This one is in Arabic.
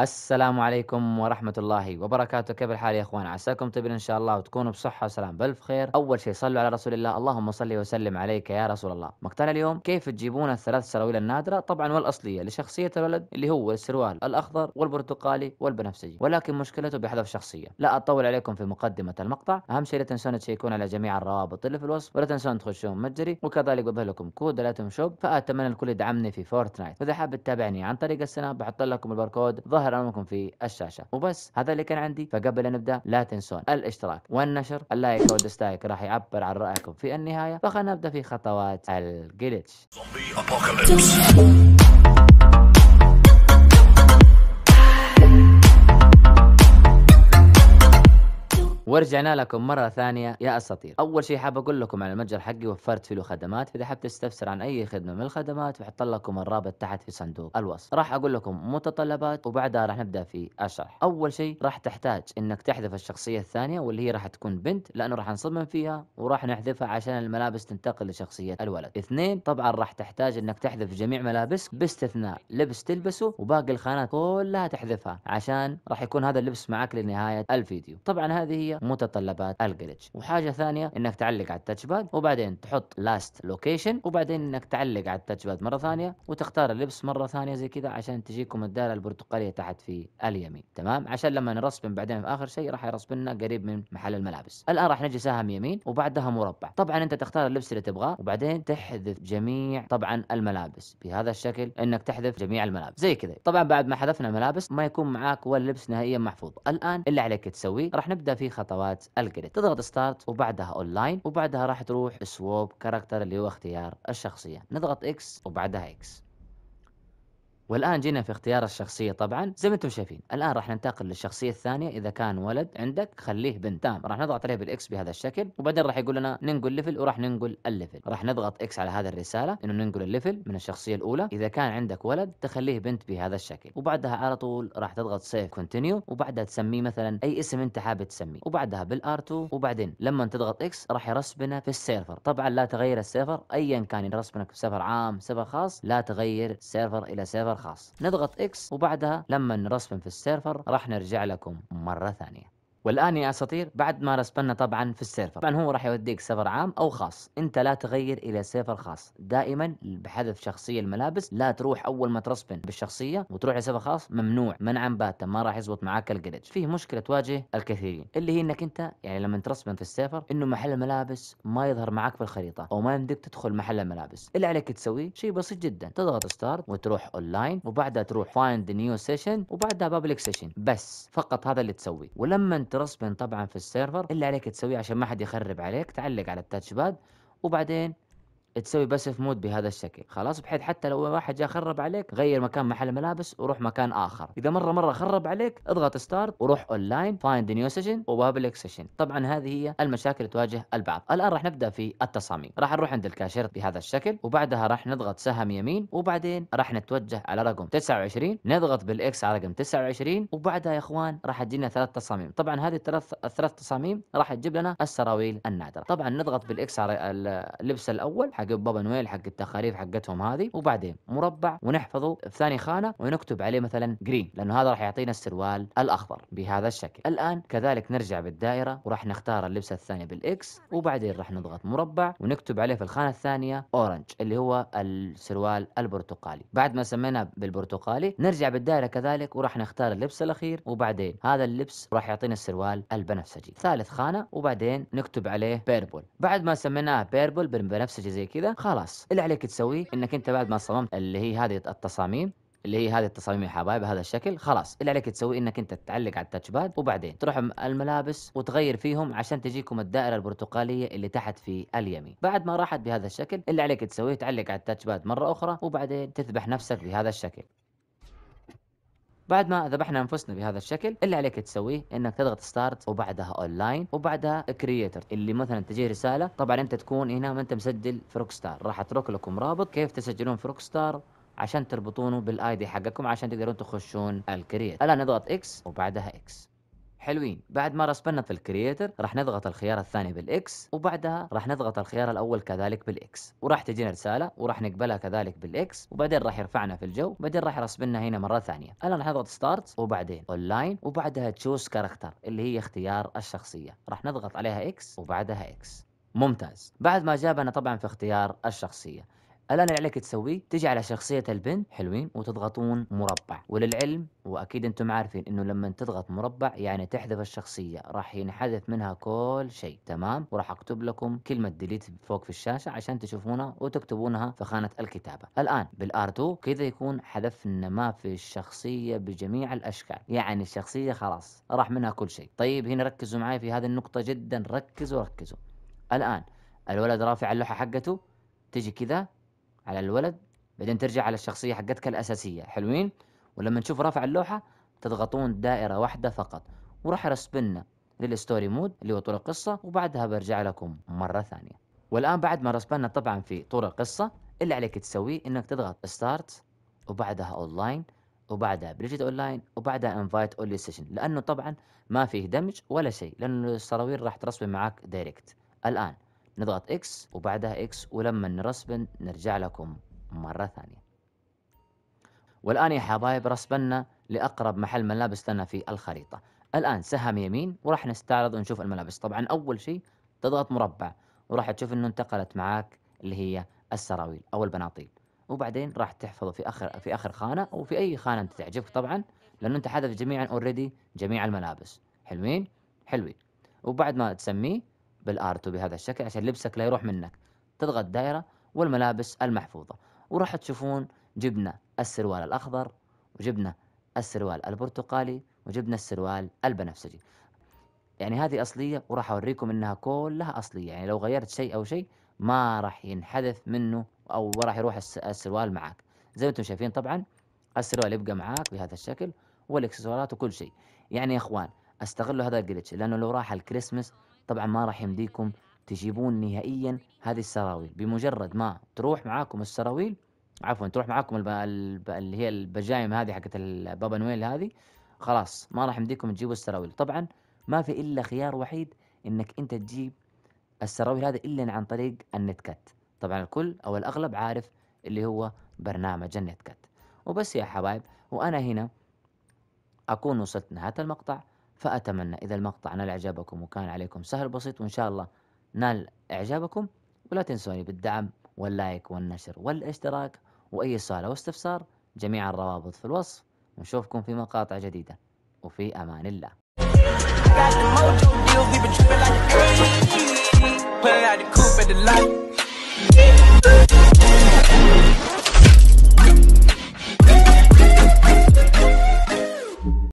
السلام عليكم ورحمة الله وبركاته كيف الحال يا اخوان عساكم تبين ان شاء الله وتكونوا بصحة وسلام بالف خير اول شيء صلوا على رسول الله اللهم صل وسلم عليك يا رسول الله مقتنع اليوم كيف تجيبون الثلاث سراويل النادرة طبعا والاصلية لشخصية الولد اللي هو السروال الاخضر والبرتقالي والبنفسجي ولكن مشكلته بحذف شخصية لا اطول عليكم في مقدمة المقطع اهم شيء لا تنسون تشيكون على جميع الروابط اللي في الوصف ولا تنسون تخشون متجري وكذلك بظهر لكم كود لا شوب فاتمنى الكل يدعمني في فورتنايت واذا حاب تتابعني عن طريق السناب بحط لكم الباركود ظهر يظهر امامكم في الشاشه وبس هذا اللي كان عندي فقبل ان نبدا لا تنسون الاشتراك والنشر اللايك والدستايك راح يعبر عن رايكم في النهايه فخلنا نبدا في خطوات الجلتش ورجعنا لكم مرة ثانية يا أساطير أول شيء حاب أقول لكم على المتجر حقي وفرت فيه خدمات فإذا حاب تستفسر عن أي خدمة من الخدمات بحط لكم الرابط تحت في صندوق الوصف راح أقول لكم متطلبات وبعدها راح نبدأ في الشرح أول شيء راح تحتاج إنك تحذف الشخصية الثانية واللي هي راح تكون بنت لأنه راح نصمم فيها وراح نحذفها عشان الملابس تنتقل لشخصية الولد اثنين طبعا راح تحتاج إنك تحذف جميع ملابسك باستثناء لبس تلبسه وباقي الخانات كلها تحذفها عشان راح يكون هذا اللبس معك لنهاية الفيديو طبعا هذه هي متطلبات الجلتش وحاجه ثانيه انك تعلق على التاتش باد وبعدين تحط لاست لوكيشن وبعدين انك تعلق على التاتش باد مره ثانيه وتختار اللبس مره ثانيه زي كذا عشان تجيكم الدائره البرتقاليه تحت في اليمين تمام عشان لما نرسبن بعدين في اخر شيء راح يرسبنا قريب من محل الملابس الان راح نجي سهم يمين وبعدها مربع طبعا انت تختار اللبس اللي تبغاه وبعدين تحذف جميع طبعا الملابس بهذا الشكل انك تحذف جميع الملابس زي كذا طبعا بعد ما حذفنا الملابس ما يكون معاك ولا لبس نهائيا محفوظ الان اللي عليك تسويه راح نبدا في خطوات خطوات الجريد تضغط ستارت وبعدها اونلاين وبعدها راح تروح سووب كاركتر اللي هو اختيار الشخصيه نضغط اكس وبعدها اكس والان جينا في اختيار الشخصيه طبعا زي ما انتم شايفين الان راح ننتقل للشخصيه الثانيه اذا كان ولد عندك خليه بنت تمام راح نضغط عليه بالاكس بهذا الشكل وبعدين راح يقول لنا ننقل ليفل وراح ننقل الليفل راح نضغط اكس على هذا الرساله انه ننقل الليفل من الشخصيه الاولى اذا كان عندك ولد تخليه بنت بهذا الشكل وبعدها على طول راح تضغط سيف كونتينيو وبعدها تسميه مثلا اي اسم انت حابب تسميه وبعدها بالار2 وبعدين لما تضغط اكس راح يرسبنا في السيرفر طبعا لا تغير السيرفر ايا كان يرسبنك في سيرفر عام سيرفر خاص لا تغير السيرفر الى سيرفر الخاص نضغط اكس وبعدها لما نرسم في السيرفر راح نرجع لكم مرة ثانية والان يا اساطير بعد ما رسبنا طبعا في السيرفر طبعا هو راح يوديك سيرفر عام او خاص انت لا تغير الى سيرفر خاص دائما بحذف شخصيه الملابس لا تروح اول ما ترسبن بالشخصيه وتروح لسيرفر خاص ممنوع منعا باتا ما راح يزبط معاك الجلج فيه مشكله تواجه الكثيرين اللي هي انك انت يعني لما ترسبن في السيرفر انه محل الملابس ما يظهر معاك في الخريطه او ما يمديك تدخل محل الملابس اللي عليك تسويه شيء بسيط جدا تضغط ستارت وتروح اونلاين وبعدها تروح فايند نيو سيشن وبعدها بابليك سيشن بس فقط هذا اللي تسويه ولما انت كروس طبعا في السيرفر اللي عليك تسويه عشان ما حد يخرب عليك تعلق على التاتش باد وبعدين تسوي بس في مود بهذا الشكل خلاص بحيث حتى لو واحد جاء خرب عليك غير مكان محل ملابس وروح مكان اخر اذا مره مره خرب عليك اضغط ستارت وروح اونلاين فايند نيو سيشن وبابليك سيشن طبعا هذه هي المشاكل اللي تواجه البعض الان راح نبدا في التصاميم راح نروح عند الكاشير بهذا الشكل وبعدها راح نضغط سهم يمين وبعدين راح نتوجه على رقم 29 نضغط بالاكس على رقم 29 وبعدها يا اخوان راح تجينا ثلاث تصاميم طبعا هذه الثلاث الثلاث تصاميم راح تجيب لنا السراويل النادره طبعا نضغط بالاكس على اللبس الاول حق بابا نويل حق التخاريف حقتهم هذه وبعدين مربع ونحفظه في ثاني خانه ونكتب عليه مثلا جرين لانه هذا راح يعطينا السروال الاخضر بهذا الشكل الان كذلك نرجع بالدائره وراح نختار اللبسه الثانيه بالاكس وبعدين راح نضغط مربع ونكتب عليه في الخانه الثانيه اورنج اللي هو السروال البرتقالي بعد ما سميناه بالبرتقالي نرجع بالدائره كذلك وراح نختار اللبس الاخير وبعدين هذا اللبس راح يعطينا السروال البنفسجي ثالث خانه وبعدين نكتب عليه بيربل بعد ما سميناه بيربل بالبنفسجي زي كذا خلاص اللي عليك تسويه انك انت بعد ما صممت اللي هي هذه التصاميم اللي هي هذه التصاميم يا حبايب بهذا الشكل خلاص اللي عليك تسوي انك انت تعلق على التاتش باد وبعدين تروح الملابس وتغير فيهم عشان تجيكم الدائره البرتقاليه اللي تحت في اليمين بعد ما راحت بهذا الشكل اللي عليك تسويه تعلق على التاتش باد مره اخرى وبعدين تذبح نفسك بهذا الشكل بعد ما ذبحنا انفسنا بهذا الشكل اللي عليك تسويه انك تضغط ستارت وبعدها اونلاين وبعدها كرييتر اللي مثلا تجي رساله طبعا انت تكون هنا ما انت مسجل في روك ستار راح اترك لكم رابط كيف تسجلون في روك ستار عشان تربطونه بالاي دي حقكم عشان تقدرون تخشون الكرييتر الان نضغط اكس وبعدها اكس حلوين بعد ما رسبنا في الكرييتر راح نضغط الخيار الثاني بالاكس وبعدها راح نضغط الخيار الاول كذلك بالاكس وراح تجينا رساله وراح نقبلها كذلك بالاكس وبعدين راح يرفعنا في الجو بعدين راح يرسبنا هنا مره ثانيه الان راح نضغط ستارت وبعدين اونلاين وبعدها تشوز كاركتر اللي هي اختيار الشخصيه راح نضغط عليها اكس وبعدها اكس ممتاز بعد ما جابنا طبعا في اختيار الشخصيه الان اللي عليك تسويه تجي على شخصيه البنت حلوين وتضغطون مربع وللعلم واكيد انتم عارفين انه لما تضغط مربع يعني تحذف الشخصيه راح ينحذف منها كل شيء تمام وراح اكتب لكم كلمه ديليت فوق في الشاشه عشان تشوفونها وتكتبونها في خانه الكتابه الان بالار2 كذا يكون حذفنا ما في الشخصيه بجميع الاشكال يعني الشخصيه خلاص راح منها كل شيء طيب هنا ركزوا معي في هذه النقطه جدا ركزوا ركزوا الان الولد رافع اللوحه حقته تجي كذا على الولد بعدين ترجع على الشخصية حقتك الأساسية حلوين ولما نشوف رفع اللوحة تضغطون دائرة واحدة فقط وراح رسبنا للستوري مود اللي هو طول القصة وبعدها برجع لكم مرة ثانية والآن بعد ما رسبنا طبعا في طول القصة اللي عليك تسويه انك تضغط ستارت وبعدها اونلاين وبعدها بريجيت اونلاين وبعدها انفايت اونلي سيشن لانه طبعا ما فيه دمج ولا شيء لانه السراويل راح ترسب معاك دايركت الان نضغط اكس وبعدها اكس ولما نرسبن نرجع لكم مرة ثانية والآن يا حبايب رسبنا لأقرب محل ملابس لنا في الخريطة الآن سهم يمين وراح نستعرض ونشوف الملابس طبعا أول شيء تضغط مربع وراح تشوف أنه انتقلت معاك اللي هي السراويل أو البناطيل وبعدين راح تحفظه في اخر في اخر خانه او في اي خانه انت تعجبك طبعا لانه انت حذف جميعا اوريدي جميع الملابس حلوين حلوين وبعد ما تسميه بالارتو بهذا الشكل عشان لبسك لا يروح منك تضغط دائره والملابس المحفوظه وراح تشوفون جبنا السروال الاخضر وجبنا السروال البرتقالي وجبنا السروال البنفسجي يعني هذه اصليه وراح اوريكم انها كلها اصليه يعني لو غيرت شيء او شيء ما راح ينحذف منه او راح يروح السروال معك زي ما انتم شايفين طبعا السروال يبقى معاك بهذا الشكل والاكسسوارات وكل شيء يعني يا اخوان استغلوا هذا الجلتش لانه لو راح الكريسماس طبعا ما راح يمديكم تجيبون نهائيا هذه السراويل بمجرد ما تروح معاكم السراويل عفوا تروح معاكم الب... الب... اللي هي البجايم هذه حقت البابا نويل هذه خلاص ما راح يمديكم تجيبوا السراويل طبعا ما في الا خيار وحيد انك انت تجيب السراويل هذا الا عن طريق النت كات طبعا الكل او الاغلب عارف اللي هو برنامج النت كات وبس يا حبايب وانا هنا اكون وصلت نهايه المقطع فأتمنى إذا المقطع نال إعجابكم وكان عليكم سهل بسيط وإن شاء الله نال إعجابكم ولا تنسوني بالدعم واللايك والنشر والاشتراك وأي سؤال أو استفسار جميع الروابط في الوصف ونشوفكم في مقاطع جديدة وفي أمان الله out the coupe at the light.